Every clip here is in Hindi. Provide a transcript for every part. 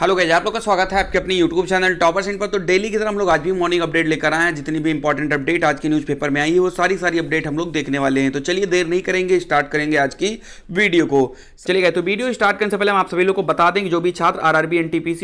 हेलो गैज आप लोग का स्वागत है आपके अपने यूट्यूब चैनल टॉपर सेंट पर तो डेली की तरह हम लोग आज भी मॉर्निंग अपडेट लेकर आए हैं जितनी भी इंपॉर्टेंट अपडेट आज के न्यूज़पेपर में आई है वो सारी सारी अपडेट हम लोग देखने वाले हैं तो चलिए देर नहीं करेंगे स्टार्ट करेंगे आज की वीडियो को चलिए गए तो वीडियो स्टार्ट करने से पहले हम आप सभी लोग को बता दें जो भी छात्र आर आर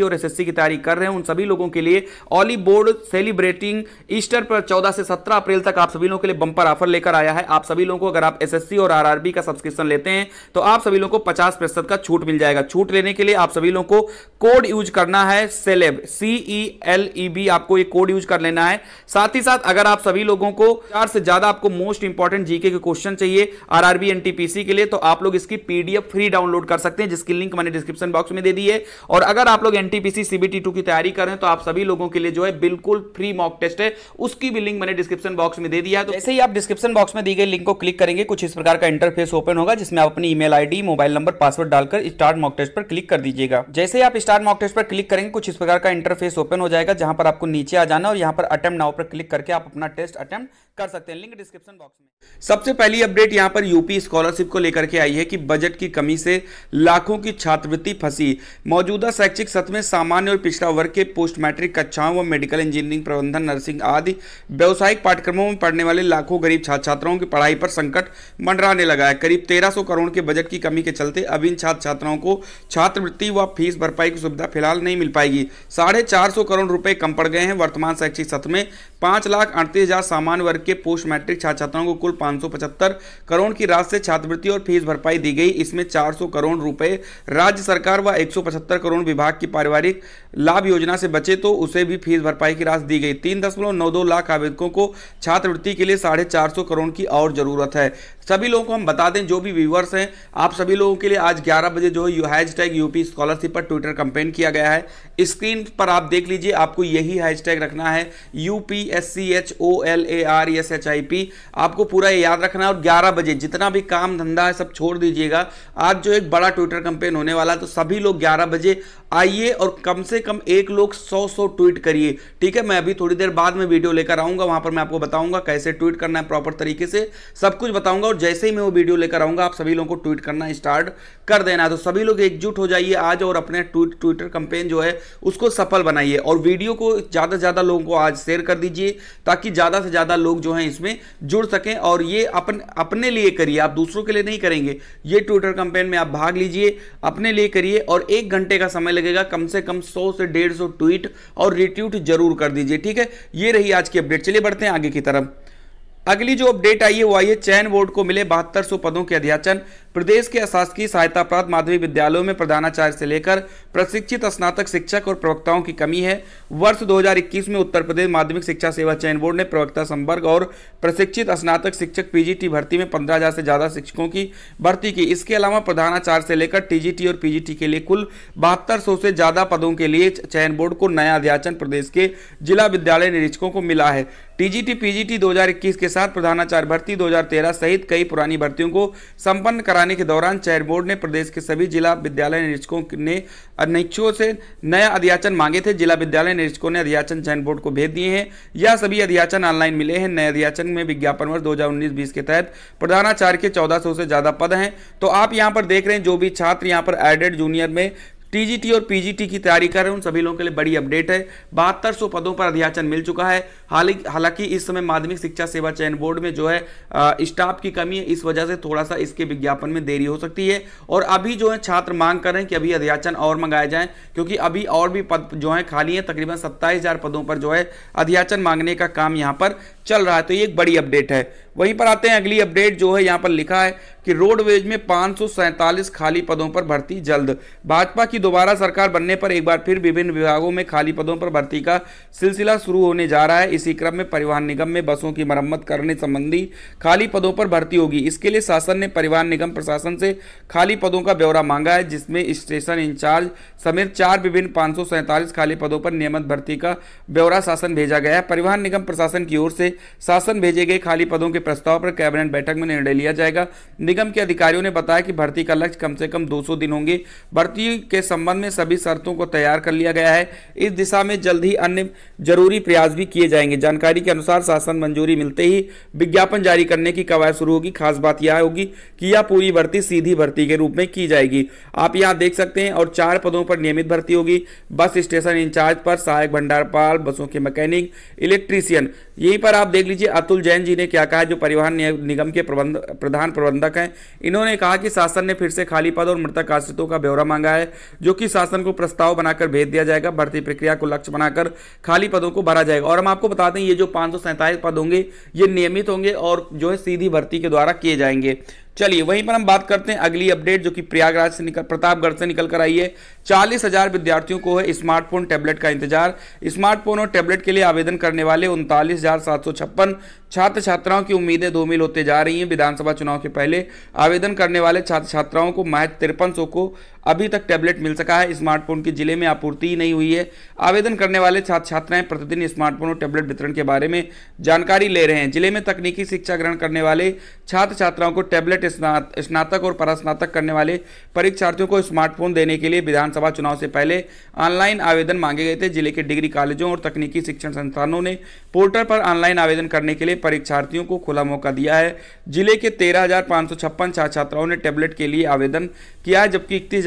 और एस की तैयारी कर रहे हैं उन सभी लोगों के लिए ऑली बोर्ड सेलिब्रेटिंग ईस्टर पर चौदह से सत्रह अप्रैल तक आप सभी लोगों के लिए बंपर ऑफर लेकर आया है आप सभी लोगों को अगर आप एस और आर का सब्सक्रिप्शन लेते हैं तो आप सभी लोगों को पचास का छूट मिल जाएगा छूट लेने के लिए आप सभी लोगों को कोड कोड यूज करना है celeb C E L E B आपको ये कोड यूज कर लेना है साथ ही साथ अगर आप सभी लोगों को चार से ज्यादा आपको मोस्ट इंपॉर्टेंट जीके के क्वेश्चन चाहिए आरआरबी एनटीपीसी के लिए तो आप लोग इसकी पीडीएफ फ्री डाउनलोड कर सकते हैं जिसकी लिंक मैंने डिस्क्रिप्शन बॉक्स में दे दी है और अगर आप लोग एनटीपीसी सीबीटी टू की तैयारी करें तो आप सभी लोगों के लिए जो है बिल्कुल फ्री मॉक टेस्ट है उसकी भी लिंक मैंने डिस्क्रिप्शन बॉक्स में दे दिया है तो ऐसे ही आप डिस्क्रिप्शन बॉक्स में दी गई लिंक को क्लिक करेंगे कुछ इस प्रकार का इंटरफेस ओपन होगा जिसमें आप अपनी email ID mobile number password डालकर स्टार्ट मॉक टेस्ट पर क्लिक कर दीजिएगा जैसे आप स्टार्ट मॉक टेस्ट पर क्लिक करेंगे कुछ इस प्रकार का इंटरफेस ओपन हो जाएगा जहां पर आपको नीचे आ जाना और यहां पर अटेम्प्ट नाउ पर क्लिक करके आप अपना टेस्ट अटेम्प्ट कर सकते हैं लिंक डिस्क्रिप्शन बॉक्स में सबसे पहली अपडेट यहां पर यूपी स्कॉलरशिप को लेकर के आई है कि बजट की कमी से लाखों की छात्रवृत्ति फंसी मौजूदा शैक्षिक सत्र में सामान्य और पिछड़ा वर्ग के पोस्ट मैट्रिक कक्षाओं व मेडिकल इंजीनियरिंग प्रबंधन नर्सिंग आदि व्यावसायिक पाठ्यक्रमों में पढ़ने वाले लाखों गरीब छात्र छात्राओं की पढ़ाई पर संकट मंडराने लगा है करीब तेरह करोड़ के बजट की कमी के चलते अब इन छात्र छात्राओं को छात्रवृत्ति व फीस भरपाई की सुविधा फिलहाल नहीं मिल पाएगी साढ़े चार सौ करोड़ रुपए कम पड़ गए हैं वर्तमान शैक्षिक सत्र में पांच लाख अड़तीस हजार सामान्य वर्ग वर्ग के पोस्ट मैट्रिक छात्र छात्राओं को कुल पांच करोड़ की राशि से छात्रवृत्ति और फीस भरपाई दी गई इसमें 400 करोड़ रुपए राज्य सरकार व 175 करोड़ विभाग की पारिवारिक लाभ योजना से बचे तो उसे भी फीस भरपाई की राशि दी गई तीन दशमलव नौ दो लाख आवेदकों को छात्रवृत्ति के लिए साढ़े चार सौ करोड़ की और जरूरत है सभी लोगों को हम बता दें जो भी व्यूवर्स हैं आप सभी लोगों के लिए आज ग्यारह बजे जो है हैश टैग यूपी स्कॉलरशिप पर ट्विटर कंपेन किया गया है स्क्रीन पर आप देख लीजिए आपको यही हैश रखना है U P S C H O L A R S H I P आपको पूरा याद रखना है और ग्यारह बजे जितना भी काम धंधा है सब छोड़ दीजिएगा आज जो एक बड़ा ट्विटर कंपेन होने वाला तो सभी लोग ग्यारह बजे आइए और कम से कम एक लोग सौ सौ ट्वीट करिए ठीक है मैं अभी थोड़ी देर बाद में वीडियो लेकर आऊँगा वहाँ पर मैं आपको बताऊँगा कैसे ट्वीट करना है प्रॉपर तरीके से सब कुछ बताऊँगा और जैसे ही मैं वो वीडियो लेकर आऊँगा आप सभी लोगों को ट्वीट करना स्टार्ट कर देना तो सभी लोग एकजुट हो जाइए आज और अपने ट्वीट ट्विटर कंपेन जो है उसको सफल बनाइए और वीडियो को ज़्यादा से ज़्यादा लोगों को आज शेयर कर दीजिए ताकि ज़्यादा से ज़्यादा लोग जो हैं इसमें जुड़ सकें और ये अपन अपने लिए करिए आप दूसरों के लिए नहीं करेंगे ये ट्विटर कंपेन में आप भाग लीजिए अपने लिए करिए और एक घंटे का समय लगेगा कम से कम 100 से 150 ट्वीट और रिट्वीट जरूर कर दीजिए ठीक है ये रही आज की अपडेट चलिए बढ़ते हैं आगे की तरफ अगली जो अपडेट आई है वो आई है चयन बोर्ड को मिले बहत्तर पदों के अध्याचन प्रदेश के अशासकीय सहायता प्राप्त माध्यमिक विद्यालयों में प्रधानाचार्य से लेकर प्रशिक्षित स्नातक शिक्षक और प्रवक्ताओं की कमी है वर्ष 2021 में उत्तर प्रदेश माध्यमिक शिक्षा सेवा चयन बोर्ड ने प्रवक्ता संवर्ग और प्रशिक्षित स्नातक शिक्षक पीजीटी भर्ती में पंद्रह हज़ार से ज़्यादा शिक्षकों की भर्ती की इसके अलावा प्रधानाचार्य से लेकर टीजीटी और पीजीटी के लिए कुल बहत्तर से ज़्यादा पदों के लिए चयन बोर्ड को नया अध्याचन प्रदेश के जिला विद्यालय निरीक्षकों को मिला है टीजीटी पीजीटी दो के साथ प्रधानाचार्य भर्ती दो सहित कई पुरानी भर्तियों को संपन्न कराया कराने के दौरान चयन बोर्ड ने प्रदेश के सभी जिला विद्यालय निरीक्षकों ने अधीक्षकों से नया अध्याचन मांगे थे जिला विद्यालय निरीक्षकों ने अध्याचन चयन बोर्ड को भेज दिए हैं यह सभी अध्याचन ऑनलाइन मिले हैं नए अध्याचन में विज्ञापन वर्ष दो हजार के तहत प्रधानाचार्य के चौदह से ज्यादा पद हैं तो आप यहाँ पर देख रहे हैं जो भी छात्र यहाँ पर एडेड जूनियर में टीजीटी और पीजीटी की तैयारी कर रहे हैं उन सभी लोगों के लिए बड़ी अपडेट है बहत्तर सौ पदों पर अध्याचन मिल चुका है हालांकि इस समय माध्यमिक शिक्षा सेवा चयन बोर्ड में जो है स्टाफ की कमी है इस वजह से थोड़ा सा इसके विज्ञापन में देरी हो सकती है और अभी जो है छात्र मांग कर रहे हैं कि अभी अध्याचन और मंगाए जाए क्योंकि अभी और भी पद जो है खाली है तकरीबन सत्ताईस पदों पर जो है अध्याचन मांगने का काम यहाँ पर चल रहा है तो ये एक बड़ी अपडेट है वहीं पर आते हैं अगली अपडेट जो है यहाँ पर लिखा है कि रोडवेज में पांच खाली पदों पर भर्ती जल्द भाजपा की दोबारा सरकार बनने पर एक बार फिर विभिन्न विभागों में खाली पदों पर भर्ती का सिलसिला शुरू होने जा रहा है इसी क्रम में परिवहन निगम में बसों की मरम्मत करने संबंधी खाली पदों पर भर्ती होगी इसके लिए शासन ने परिवहन निगम प्रशासन से खाली पदों का ब्यौरा मांगा है जिसमें स्टेशन इंचार्ज समेत चार विभिन्न पांच खाली पदों पर नियमित भर्ती का ब्यौरा शासन भेजा गया है परिवहन निगम प्रशासन की ओर से शासन भेजे गए खाली पदों के प्रस्ताव पर कैबिनेट बैठक में निर्णय लिया जाएगा निगम के अधिकारियों ने बताया कि भर्ती का लक्ष्य कम से कम 200 दिन होंगे भर्ती के संबंध में सभी शर्तों को तैयार कर लिया गया है इस दिशा में जल्द ही अन्य जरूरी प्रयास भी किए जाएंगे जानकारी के अनुसार शासन मंजूरी मिलते ही विज्ञापन जारी करने की कवायद शुरू होगी खास बात यह होगी कि यह पूरी भर्ती सीधी भर्ती के रूप में की जाएगी आप यहाँ देख सकते हैं और चार पदों पर नियमित भर्ती होगी बस स्टेशन इंचार्ज पर सहायक भंडारपाल बसों के मैकेनिक इलेक्ट्रीशियन यहीं पर आप देख लीजिए अतुल जैन जी ने क्या कहा जो परिवहन निगम के प्रबंध प्रधान प्रबंधक हैं इन्होंने कहा कि शासन ने फिर से खाली पद और मृतक आश्रितों का ब्यौरा मांगा है जो कि शासन को प्रस्ताव बनाकर भेज दिया जाएगा भर्ती प्रक्रिया को लक्ष्य बनाकर खाली पदों को भरा जाएगा और हम आपको बता दें ये जो पाँच पद होंगे ये नियमित होंगे और जो है सीधी भर्ती के द्वारा किए जाएंगे चलिए वहीं पर हम बात करते हैं अगली अपडेट जो कि प्रयागराज से निकल प्रतापगढ़ से निकल कर आई है चालीस हजार विद्यार्थियों को है स्मार्टफोन टैबलेट का इंतजार स्मार्टफोन और टैबलेट के लिए आवेदन करने वाले उनतालीस हजार सात सौ छप्पन छात्र छात्राओं की उम्मीदें दो मिल होते जा रही हैं विधानसभा चुनाव के पहले आवेदन करने वाले छात्र छात्राओं को महज तिरपन सौ को अभी तक टैबलेट मिल सका है स्मार्टफोन की जिले में आपूर्ति ही नहीं हुई है आवेदन करने वाले छात्र छात्राएं प्रतिदिन स्मार्टफोन और टैबलेट वितरण के बारे में जानकारी ले रहे हैं जिले में तकनीकी शिक्षा ग्रहण करने वाले छात्र छात्राओं को टैबलेट स्नातक और परास्नातक करने वाले परीक्षार्थियों को स्मार्टफोन देने के लिए विधानसभा चुनाव से पहले ऑनलाइन आवेदन मांगे गए थे जिले के डिग्री कॉलेजों और तकनीकी शिक्षण संस्थानों ने पोर्टल पर ऑनलाइन आवेदन करने के लिए परीक्षार्थियों को खुला मौका दिया है जिले के तेरह छात्र छात्राओं ने टैबलेट के लिए आवेदन किया है जबकि इकतीस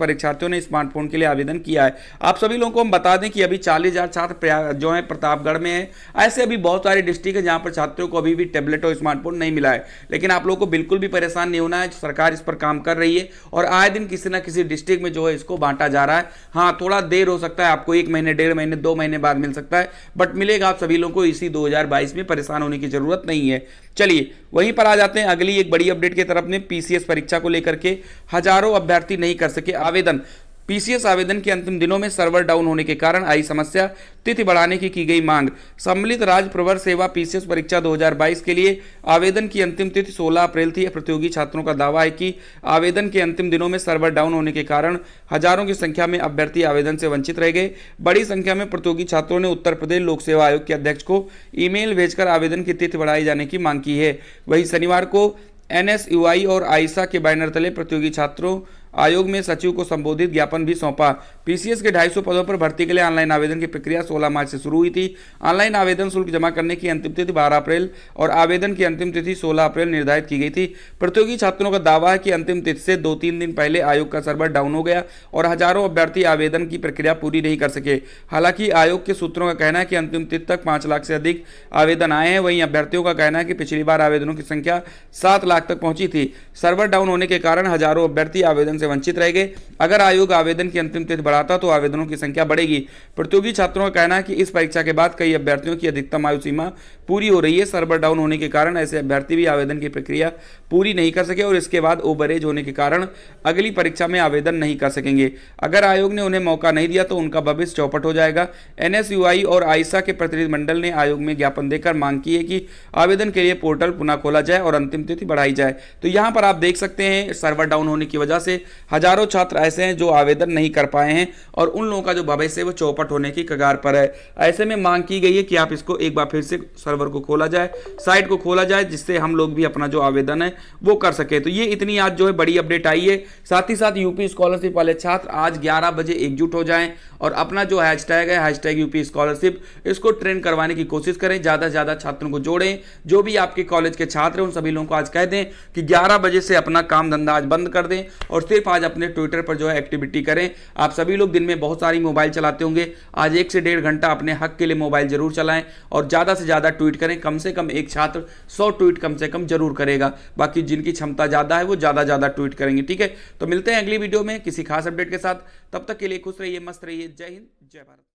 परीक्षार्थियों ने स्मार्टफोन के लिए आवेदन किया है आप सभी लोगों को हम बता दें कि अभी चालीस छात्र जो है प्रतापगढ़ में है ऐसे अभी बहुत सारे डिस्ट्रिक्ट है जहां पर छात्रों को अभी भी टैबलेट और स्मार्टफोन नहीं मिला है लेकिन आप लोगों को बिल्कुल भी परेशान नहीं होना है सरकार इस पर काम कर रही है और आए दिन किसी न किसी डिस्ट्रिक्ट में जो है इसको बांटा जा रहा है हाँ थोड़ा देर हो सकता है आपको एक महीने डेढ़ महीने दो महीने बाद मिल सकता है बट मिलेगा आप सभी लोगों को इसी दो में परेशान होने की जरूरत नहीं है चलिए वहीं पर आ जाते हैं अगली एक बड़ी अपडेट की तरफ ने पीसीएस परीक्षा को लेकर के हजार हजारों अभ्यर्थी नहीं कर सके आवेदन पीसीएस आवेदन के अंतिम दिनों में सर्वर डाउन होने के कारण आई समस्या तिथि बढ़ाने की की गई मांग सम्मिलित राज्य प्रवर सेवा पीसीएस परीक्षा 2022 के लिए आवेदन की अंतिम तिथि 16 अप्रैल थी प्रतियोगी छात्रों का दावा है कि आवेदन के अंतिम दिनों में सर्वर डाउन होने के कारण हजारों की संख्या में अभ्यर्थी आवेदन से वंचित रह गए बड़ी संख्या में प्रतियोगी छात्रों ने उत्तर प्रदेश लोक सेवा आयोग के अध्यक्ष को ईमेल भेजकर आवेदन की तिथि बढ़ाए जाने की मांग की है वही शनिवार को एनएसयूआई और आईसा के बैनर तले प्रतियोगी छात्रों आयोग में सचिव को संबोधित ज्ञापन भी सौंपा पीसीएस के 250 पदों पर भर्ती के लिए ऑनलाइन आवेदन की प्रक्रिया 16 मार्च से शुरू हुई थी ऑनलाइन आवेदन शुल्क जमा करने की अंतिम तिथि 12 अप्रैल और आवेदन की अंतिम तिथि 16 अप्रैल निर्धारित की गई थी प्रतियोगी छात्रों का दावा है कि अंतिम तिथि से दो तीन दिन पहले आयोग का सर्वर डाउन हो गया और हजारों अभ्यर्थी आवेदन की प्रक्रिया पूरी नहीं कर सके हालांकि आयोग के सूत्रों का कहना है कि अंतिम तिथि तक पांच लाख से अधिक आवेदन आए हैं वहीं अभ्यर्थियों का कहना है कि पिछली बार आवेदनों की संख्या सात लाख तक पहुंची थी सर्वर डाउन होने के कारण हजारों अभ्यर्थी आवेदन से से वंचित रह गए अगर आयोग आवेदन की अंतिम तिथि बढ़ाता तो आवेदनों की संख्या बढ़ेगी प्रतियोगी छात्रों का कहना है कि इस परीक्षा के बाद कई अभ्यर्थियों की अधिकतम आयु सीमा पूरी हो रही है सर्वर डाउन होने के कारण ऐसे अभ्यर्थी भी आवेदन की प्रक्रिया पूरी नहीं कर सके और इसके बाद ओवरेज होने के कारण अगली परीक्षा में आवेदन नहीं कर सकेंगे अगर आयोग ने उन्हें मौका नहीं दिया तो उनका भविष्य चौपट हो जाएगा एन और आइसा के प्रतिनिधिमंडल ने आयोग में ज्ञापन देकर मांग की है कि आवेदन के लिए पोर्टल पुनः खोला जाए और अंतिम तिथि बढ़ाई जाए तो यहाँ पर आप देख सकते हैं सर्वर डाउन होने की वजह से हजारों छात्र ऐसे हैं जो आवेदन नहीं कर पाए हैं और उन लोगों का जो भविष्य है वो चौपट होने की कगार पर है ऐसे में मांग की गई है कि आप इसको एक बार फिर से सर्वर को खोला जाए साइट को खोला जाए जिससे हम लोग भी अपना जो आवेदन है वो कर सके तो ये इतनी आज जो है बड़ी अपडेट आई है साथ ही साथ यूपी स्कॉलरशिप वाले छात्र आज ग्यारह बजे एकजुट हो जाए और अपना जो हैशटैग है हैशटैग यूपी स्कॉलरशिप इसको ट्रेंड करवाने की कोशिश करें ज़्यादा से ज़्यादा छात्रों को जोड़ें जो भी आपके कॉलेज के छात्र हैं उन सभी लोगों को आज कह दें कि ग्यारह बजे से अपना काम धंधा आज बंद कर दें और सिर्फ सिर्फ आज अपने ट्विटर पर जो है एक्टिविटी करें आप सभी लोग दिन में बहुत सारी मोबाइल चलाते होंगे आज एक से डेढ़ घंटा अपने हक के लिए मोबाइल जरूर चलाएं और ज़्यादा से ज़्यादा ट्वीट करें कम से कम एक छात्र सौ ट्वीट कम से कम जरूर करेगा बाकी जिनकी क्षमता ज़्यादा है वो ज़्यादा ज़्यादा ट्वीट करेंगे ठीक है तो मिलते हैं अगली वीडियो में किसी खास अपडेट के साथ तब तक के लिए खुश रहिए मस्त रहिए जय हिंद जय भारत